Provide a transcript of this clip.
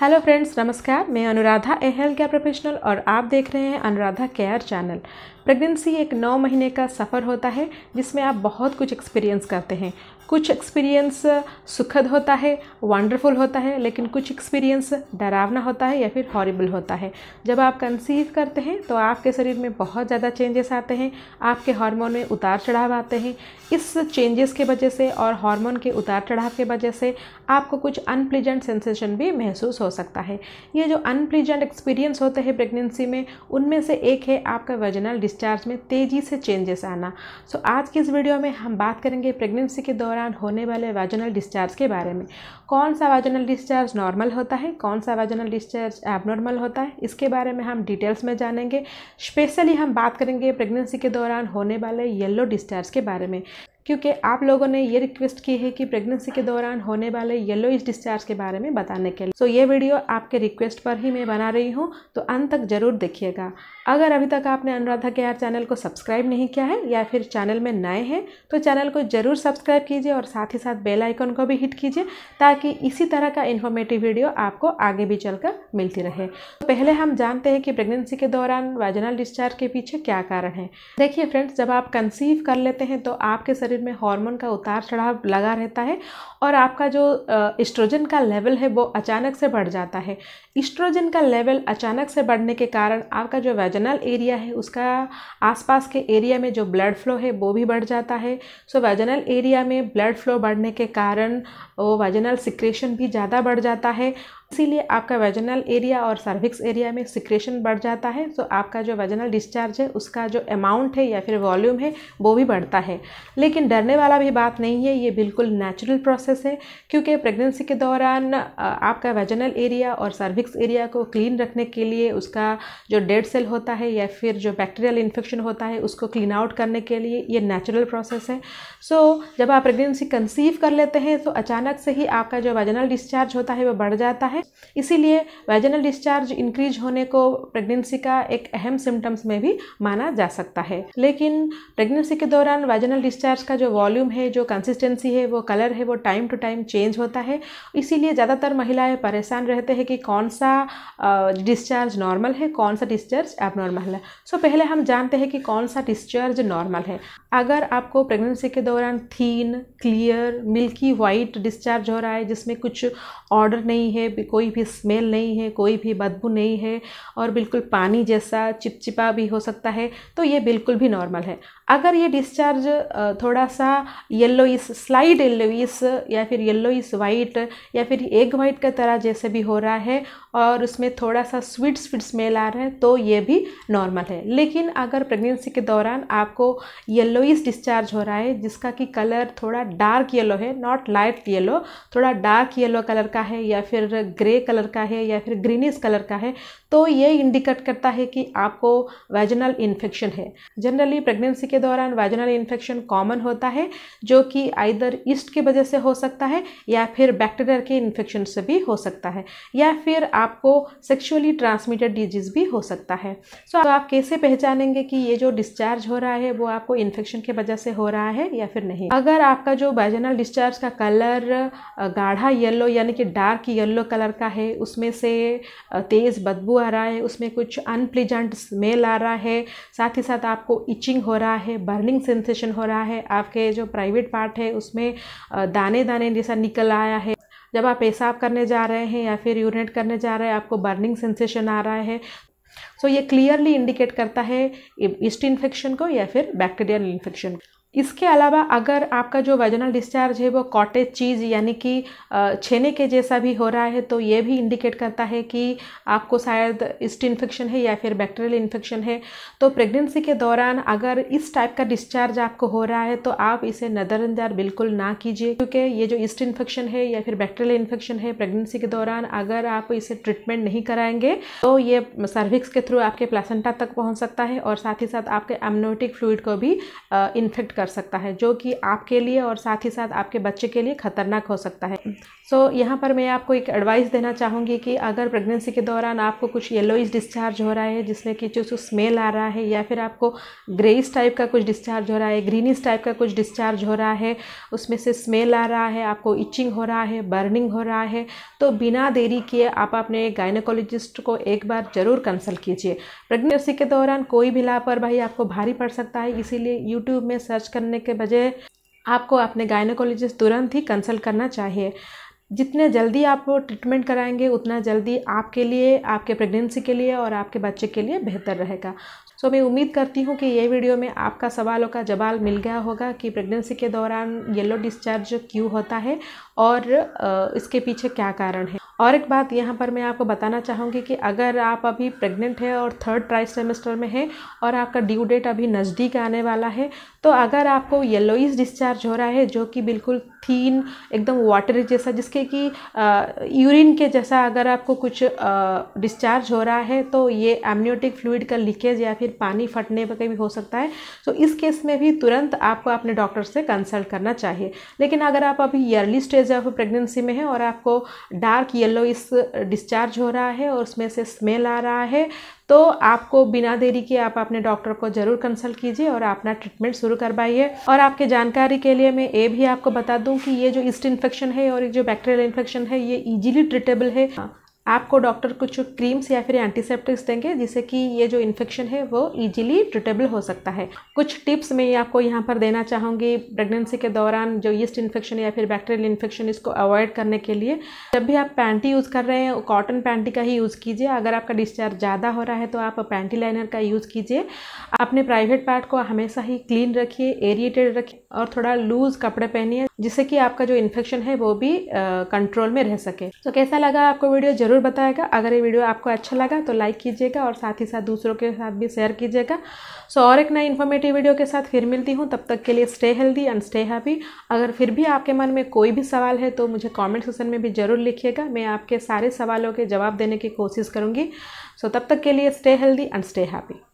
hello friends नमस्कार मैं Anuradha a health care professional और आप देख रहे हैं अनुराधा केयर चैनल प्रेगनेंसी एक नौ महीने का सफ़र होता है जिसमें आप बहुत कुछ एक्सपीरियंस करते हैं कुछ एक्सपीरियंस सुखद होता है वंडरफुल होता है लेकिन कुछ एक्सपीरियंस डरावना होता है या फिर हॉरिबल होता है जब आप कंसीव करते हैं तो आपके शरीर में बहुत ज़्यादा चेंजेस आते हैं आपके हार्मोन में उतार चढ़ाव आते हैं इस चेंजेस के वजह से और हार्मोन के उतार चढ़ाव के वजह से आपको कुछ अनप्लीजेंट सेंसेशन भी महसूस हो सकता है ये जो अनप्लीजेंट एक्सपीरियंस होते हैं प्रेगनेंसी में उनमें से एक है आपका वजनल डिस्ट डिस्चार्ज में तेज़ी से चेंजेस आना सो so, आज की इस वीडियो में हम बात करेंगे प्रेगनेंसी के दौरान होने वाले वाजनल डिस्चार्ज के बारे में कौन सा वाजनल डिस्चार्ज नॉर्मल होता है कौन सा वेजनल डिस्चार्ज एबनॉर्मल होता है इसके बारे में हम डिटेल्स में जानेंगे स्पेशली हम बात करेंगे प्रेगनेंसी के दौरान होने वाले येल्लो डिस्चार्ज के बारे में क्योंकि आप लोगों ने ये रिक्वेस्ट की है कि प्रेगनेंसी के दौरान होने वाले येलो इस डिस्चार्ज के बारे में बताने के लिए सो so, ये वीडियो आपके रिक्वेस्ट पर ही मैं बना रही हूँ तो अंत तक जरूर देखिएगा अगर अभी तक आपने अनुराधा के आर चैनल को सब्सक्राइब नहीं किया है या फिर चैनल में नए हैं तो चैनल को जरूर सब्सक्राइब कीजिए और साथ ही साथ बेल आइकन को भी हिट कीजिए ताकि इसी तरह का इन्फॉर्मेटिव वीडियो आपको आगे भी चलकर मिलती रहे तो पहले हम जानते हैं कि प्रेगनेंसी के दौरान वाजनल डिस्चार्ज के पीछे क्या कारण है देखिए फ्रेंड्स जब आप कंसीव कर लेते हैं तो आपके शरीर शरीर में हार्मोन का उतार चढ़ाव लगा रहता है और आपका जो इस्ट्रोजन का लेवल है वो अचानक से बढ़ जाता है इस्ट्रोजन का लेवल अचानक से बढ़ने के कारण आपका जो वेजनल एरिया है उसका आसपास के एरिया में जो ब्लड फ्लो है वो भी बढ़ जाता है सो वेजनल एरिया में ब्लड फ्लो बढ़ने के कारण वो वेजनल सिक्रेशन भी ज़्यादा बढ़ जाता है इसीलिए आपका वेजनल एरिया और सर्विक्स एरिया में सिक्रेशन बढ़ जाता है तो आपका जो वेजनल डिस्चार्ज है उसका जो अमाउंट है या फिर वॉल्यूम है वो भी बढ़ता है लेकिन डरने वाला भी बात नहीं है ये बिल्कुल नेचुरल प्रोसेस है क्योंकि प्रेगनेंसी के दौरान आपका वेजनल एरिया और सर्विक्स एरिया को क्लीन रखने के लिए उसका जो डेड सेल होता है या फिर जो बैक्टीरियल इन्फेक्शन होता है उसको क्लीन आउट करने के लिए ये नेचुरल प्रोसेस है सो so, जब आप प्रेगनेंसी कंसीव कर लेते हैं तो अचानक से ही आपका जो वेजनल डिस्चार्ज होता है वो बढ़ जाता है है इसीलिए वैजनल डिस्चार्ज इंक्रीज होने को प्रेगनेंसी का एक अहम सिम्टम्स में भी माना जा सकता है लेकिन प्रेगनेंसी के दौरान वैजनल डिस्चार्ज का जो वॉल्यूम है जो कंसिस्टेंसी है वो कलर है वो टाइम टू टाइम चेंज होता है इसीलिए ज़्यादातर महिलाएं परेशान रहते हैं कि कौन सा डिस्चार्ज नॉर्मल है कौन सा डिस्चार्ज एबनॉर्मल है सो so, पहले हम जानते हैं कि कौन सा डिस्चार्ज नॉर्मल है अगर आपको प्रेगनेंसी के दौरान thin clear milky white discharge हो रहा है जिसमें कुछ ऑर्डर नहीं है कोई भी स्मेल नहीं है कोई भी बदबू नहीं है और बिल्कुल पानी जैसा चिपचिपा भी हो सकता है तो ये बिल्कुल भी नॉर्मल है अगर ये डिस्चार्ज थोड़ा सा येल्लो इस स्लाइड येल्लो इस या फिर येल्लो इस वाइट या फिर एग वाइट का तरह जैसे भी हो रहा है और उसमें थोड़ा सा स्वीट स्वीट स्मेल आ रहा है तो ये भी नॉर्मल है लेकिन अगर प्रेगनेंसी के दौरान आपको येल्लो इस डिस्चार्ज हो रहा है जिसका कि कलर थोड़ा डार्क येलो है नॉट लाइट येलो थोड़ा डार्क येलो कलर का है या फिर ग्रे कलर का है या फिर ग्रीनिश कलर का है तो ये इंडिकेट करता है कि आपको वैजनल इन्फेक्शन है जनरली प्रेगनेंसी के दौरान वैजनल इन्फेक्शन कॉमन होता है जो कि आइदर ईस्ट की वजह से हो सकता है या फिर बैक्टीरिया के इन्फेक्शन से भी हो सकता है या फिर आपको सेक्सुअली ट्रांसमिटेड डिजीज़ भी हो सकता है सो so, आप कैसे पहचानेंगे कि ये जो डिस्चार्ज हो रहा है वो आपको इन्फेक्शन की वजह से हो रहा है या फिर नहीं अगर आपका जो वैजनल डिस्चार्ज का कलर गाढ़ा येल्लो यानी कि डार्क येल्लो कलर का है उसमें से तेज़ बदबू आ रहा है उसमें कुछ अनप्लीजेंट स्मेल आ रहा है साथ ही साथ आपको इचिंग हो रहा है बर्निंग सेंसेशन हो रहा है आपके जो प्राइवेट पार्ट है उसमें दाने दाने जैसा निकल आया है जब आप पेशाब करने जा रहे हैं या फिर यूरिनेट करने जा रहे हैं आपको बर्निंग सेंसेशन आ रहा है सो so, ये क्लियरली इंडिकेट करता है ईस्ट इन्फेक्शन को या फिर बैक्टीरियल इन्फेक्शन को इसके अलावा अगर आपका जो वेजनल डिस्चार्ज है वो कॉटेज चीज़ यानी कि छेने के जैसा भी हो रहा है तो ये भी इंडिकेट करता है कि आपको शायद इस्ट इन्फेक्शन है या फिर बैक्टीरियल इन्फेक्शन है तो प्रेगनेंसी के दौरान अगर इस टाइप का डिस्चार्ज आपको हो रहा है तो आप इसे नज़रअंदाज बिल्कुल ना कीजिए क्योंकि ये जो ईस्ट इन्फेक्शन है या फिर बैक्टीरियल इन्फेक्शन है प्रेगनेंसी के दौरान अगर आप इसे ट्रीटमेंट नहीं कराएंगे तो ये सर्विक्स के थ्रू आपके प्लासेंटा तक पहुँच सकता है और साथ ही साथ आपके एमनोटिक फ्लूड को भी इन्फेक्ट कर सकता है जो कि आपके लिए और साथ ही साथ आपके बच्चे के लिए ख़तरनाक हो सकता है सो so, यहाँ पर मैं आपको एक एडवाइस देना चाहूँगी कि अगर प्रेगनेंसी के दौरान आपको कुछ येलोइज डिस्चार्ज हो रहा है जिसमें कि जो स्मेल आ रहा है या फिर आपको ग्रेइस टाइप का कुछ डिस्चार्ज हो रहा है ग्रीनिस टाइप का कुछ डिस्चार्ज हो रहा है उसमें से स्मेल आ रहा है आपको इचिंग हो रहा है बर्निंग हो रहा है तो बिना देरी किए आप अपने गायनोकोलॉजिस्ट को एक बार ज़रूर कंसल्ट कीजिए प्रेगनेंसी के दौरान कोई भी लापरवाही आपको भारी पड़ सकता है इसीलिए यूट्यूब में सर्च करने के बजाय आपको अपने गायनोकोलॉजिस्ट तुरंत ही कंसल्ट करना चाहिए जितने जल्दी आप ट्रीटमेंट कराएंगे उतना जल्दी आपके लिए आपके प्रेगनेंसी के लिए और आपके बच्चे के लिए बेहतर रहेगा सो so, मैं उम्मीद करती हूँ कि ये वीडियो में आपका सवालों का जवाब मिल गया होगा कि प्रेगनेंसी के दौरान येलो डिस्चार्ज क्यों होता है और इसके पीछे क्या कारण है और एक बात यहाँ पर मैं आपको बताना चाहूँगी कि अगर आप अभी प्रेग्नेंट है और थर्ड ट्राई सेमेस्टर में है और आपका ड्यू डेट अभी नज़दीक आने वाला है तो अगर आपको येलोइज डिस्चार्ज हो रहा है जो कि बिल्कुल थीन एकदम वाटर जैसा जिसके कि यूरिन के जैसा अगर आपको कुछ डिस्चार्ज हो रहा है तो ये एमनियोटिक फ्लूड का लीकेज या फिर पानी फटने पर भी हो सकता है तो इस केस में भी तुरंत आपको अपने डॉक्टर से कंसल्ट करना चाहिए लेकिन अगर आप अभी ईयरली स्टेज ऑफ प्रेगनेंसी में है और आपको डार्क येलो इस डिस्चार्ज हो रहा है और उसमें से स्मेल आ रहा है तो आपको बिना देरी के आप अपने डॉक्टर को ज़रूर कंसल्ट कीजिए और अपना ट्रीटमेंट शुरू करवाइए और आपके जानकारी के लिए मैं ये भी आपको बता दूं कि ये जो ईस्ट इन्फेक्शन है और जो बैक्टीरियल इन्फेक्शन है ये इजीली ट्रीटेबल है आपको डॉक्टर कुछ क्रीम्स या फिर एंटीसेप्टिक्स देंगे जिससे कि ये जो इन्फेक्शन है वो ईजिली ट्रिटेबल हो सकता है कुछ टिप्स मैं आपको यहाँ पर देना चाहूँगी प्रेगनेंसी के दौरान जो ईस्ट इन्फेक्शन या फिर बैक्टीरियल इन्फेक्शन इसको अवॉइड करने के लिए जब भी आप पैंटी यूज़ कर रहे हैं कॉटन पैंटी का ही यूज़ कीजिए अगर आपका डिस्चार्ज ज़्यादा हो रहा है तो आप पैंटी लाइनर का यूज़ कीजिए अपने प्राइवेट पार्ट को हमेशा ही क्लीन रखिए एरिएटेड रखिए और थोड़ा लूज कपड़े पहनिए जिससे कि आपका जो इन्फेक्शन है वो भी कंट्रोल में रह सके तो so, कैसा लगा आपको वीडियो ज़रूर बताएगा अगर ये वीडियो आपको अच्छा लगा तो लाइक कीजिएगा और साथ ही साथ दूसरों के साथ भी शेयर कीजिएगा सो so, और एक नए इन्फॉर्मेटिव वीडियो के साथ फिर मिलती हूँ तब तक के लिए stay healthy and stay happy अगर फिर भी आपके मन में कोई भी सवाल है तो मुझे कॉमेंट सेक्शन में भी ज़रूर लिखिएगा मैं आपके सारे सवालों के जवाब देने की कोशिश करूँगी सो तब तक के लिए stay healthy and stay happy